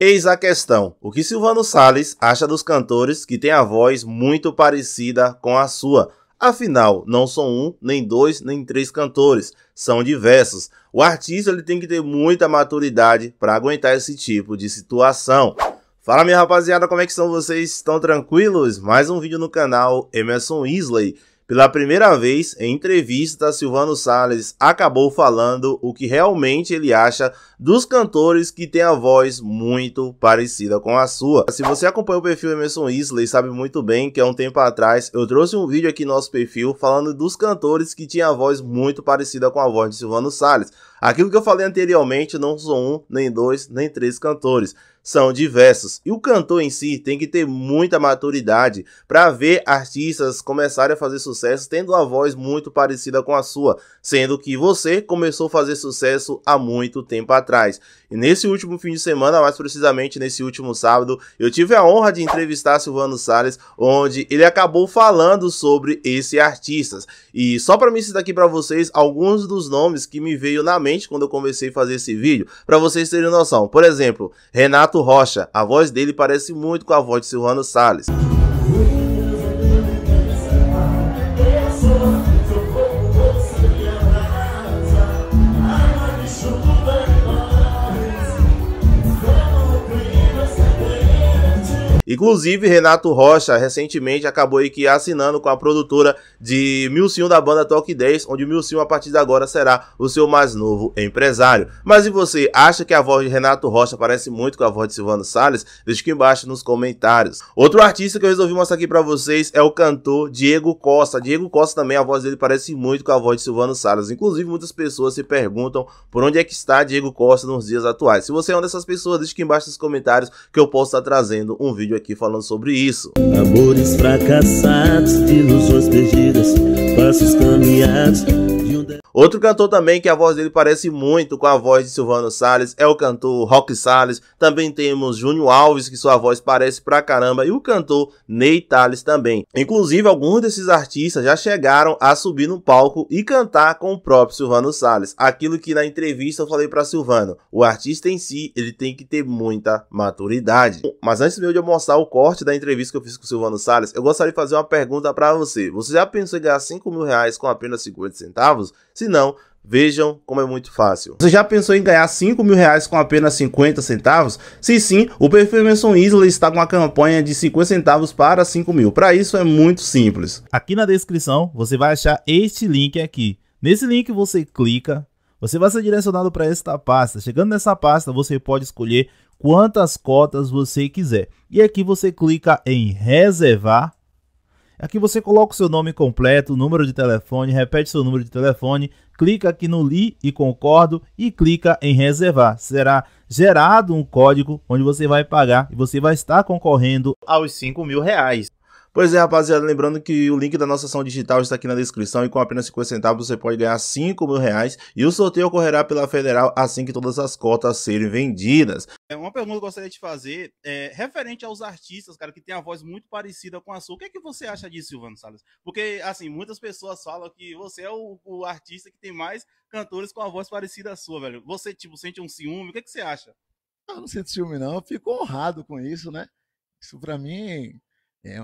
Eis a questão: o que Silvano Sales acha dos cantores que têm a voz muito parecida com a sua? Afinal, não são um, nem dois, nem três cantores, são diversos. O artista ele tem que ter muita maturidade para aguentar esse tipo de situação. Fala minha rapaziada, como é que estão vocês? Estão tranquilos? Mais um vídeo no canal Emerson Isley. Pela primeira vez, em entrevista, Silvano Salles acabou falando o que realmente ele acha dos cantores que têm a voz muito parecida com a sua. Se você acompanha o perfil Emerson Isley, sabe muito bem que há um tempo atrás eu trouxe um vídeo aqui no nosso perfil falando dos cantores que tinham a voz muito parecida com a voz de Silvano Salles. Aquilo que eu falei anteriormente, não são um, nem dois, nem três cantores são diversos. E o cantor em si tem que ter muita maturidade para ver artistas começarem a fazer sucesso tendo uma voz muito parecida com a sua, sendo que você começou a fazer sucesso há muito tempo atrás. E nesse último fim de semana, mais precisamente nesse último sábado, eu tive a honra de entrevistar Silvano Sales, onde ele acabou falando sobre esse artistas. E só para me citar aqui para vocês alguns dos nomes que me veio na mente diferente quando eu comecei a fazer esse vídeo, para vocês terem noção. Por exemplo, Renato Rocha, a voz dele parece muito com a voz de Silvano Salles. Inclusive, Renato Rocha recentemente acabou aí que assinando com a produtora de Milcinho da banda Talk 10, onde o Milcinho a partir de agora será o seu mais novo empresário. Mas e você, acha que a voz de Renato Rocha parece muito com a voz de Silvano Salles? Deixa aqui embaixo nos comentários. Outro artista que eu resolvi mostrar aqui para vocês é o cantor Diego Costa. Diego Costa também, a voz dele parece muito com a voz de Silvano Salles. Inclusive, muitas pessoas se perguntam por onde é que está Diego Costa nos dias atuais. Se você é uma dessas pessoas, deixa aqui embaixo nos comentários que eu posso estar trazendo um vídeo vídeo aqui falando sobre isso. Amores fracassados, ilusões perdidas, passos caminhados. Outro cantor também que a voz dele parece muito com a voz de Silvano Salles é o cantor Rock Salles. Também temos Júnior Alves, que sua voz parece pra caramba, e o cantor Ney Tales também. Inclusive, alguns desses artistas já chegaram a subir no palco e cantar com o próprio Silvano Salles. Aquilo que na entrevista eu falei para Silvano, o artista em si, ele tem que ter muita maturidade. Mas antes mesmo de eu mostrar o corte da entrevista que eu fiz com o Silvano Salles, eu gostaria de fazer uma pergunta para você. Você já pensou em ganhar 5 mil reais com apenas 50 centavos? Se se não, Vejam como é muito fácil. Você já pensou em ganhar 5 mil reais com apenas 50 centavos? Se sim, o Performance Emerson Isla está com uma campanha de 50 centavos para 5 mil. Para isso é muito simples. Aqui na descrição você vai achar este link aqui. Nesse link você clica, você vai ser direcionado para esta pasta. Chegando nessa pasta você pode escolher quantas cotas você quiser. E aqui você clica em reservar Aqui você coloca o seu nome completo, número de telefone, repete seu número de telefone, clica aqui no Li e Concordo e clica em Reservar. Será gerado um código onde você vai pagar e você vai estar concorrendo aos 5 mil reais. Pois é, rapaziada, lembrando que o link da nossa ação digital está aqui na descrição e com apenas 50 centavos você pode ganhar 5 mil reais e o sorteio ocorrerá pela Federal assim que todas as cotas serem vendidas. É uma pergunta que eu gostaria de fazer é, referente aos artistas, cara, que tem a voz muito parecida com a sua. O que é que você acha disso, Silvano Salles? Porque, assim, muitas pessoas falam que você é o, o artista que tem mais cantores com a voz parecida à sua, velho. Você, tipo, sente um ciúme? O que é que você acha? Eu não sinto ciúme, não. Eu fico honrado com isso, né? Isso para mim é,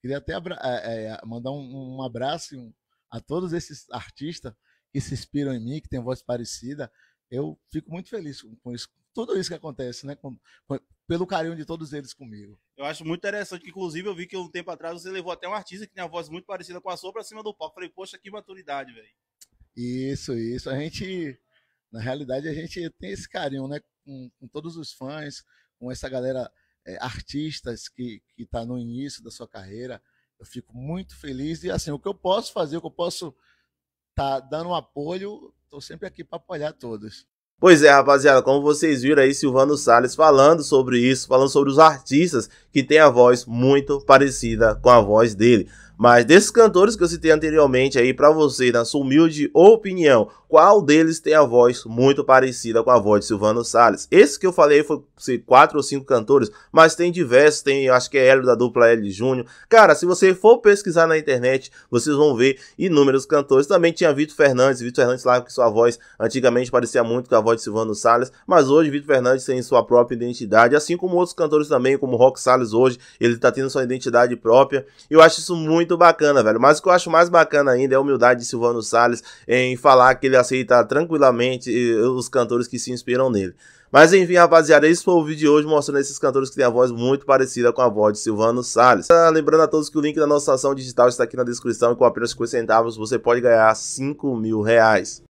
Queria até é, é, é, mandar um, um abraço um, a todos esses artistas que se inspiram em mim, que têm voz parecida. Eu fico muito feliz com, com isso, tudo isso que acontece, né? Com, com, pelo carinho de todos eles comigo. Eu acho muito interessante, que, inclusive eu vi que um tempo atrás você levou até um artista que tem a voz muito parecida com a sua para cima do palco. Falei, poxa, que maturidade, velho. Isso, isso. A gente, na realidade, a gente tem esse carinho, né? Com, com todos os fãs, com essa galera é, artistas que estão está no início da sua carreira. Eu fico muito feliz e assim, o que eu posso fazer, o que eu posso estar tá dando um apoio, estou sempre aqui para apoiar todos. Pois é, rapaziada, como vocês viram aí, Silvano Sales falando sobre isso, falando sobre os artistas que têm a voz muito parecida com a voz dele. Mas desses cantores que eu citei anteriormente aí para você, na sua humilde opinião, qual deles tem a voz muito parecida com a voz de Silvano Salles? Esse que eu falei foi quatro ou cinco cantores, mas tem diversos, tem, acho que é Hélio da dupla Hélio Júnior. Cara, se você for pesquisar na internet, vocês vão ver inúmeros cantores. Também tinha Vitor Fernandes, Vitor Fernandes lá que sua voz antigamente parecia muito com a voz de Silvano Salles, mas hoje Vitor Fernandes tem sua própria identidade, assim como outros cantores também, como Rock Salles hoje, ele tá tendo sua identidade própria. Eu acho isso muito muito bacana, velho. Mas o que eu acho mais bacana ainda é a humildade de Silvano Salles em falar que ele aceita tranquilamente eh, os cantores que se inspiram nele. Mas enfim, rapaziada, esse foi o vídeo de hoje mostrando esses cantores que têm a voz muito parecida com a voz de Silvano Salles. Ah, lembrando a todos que o link da nossa ação digital está aqui na descrição e com apenas 50 centavos você pode ganhar 5 mil reais.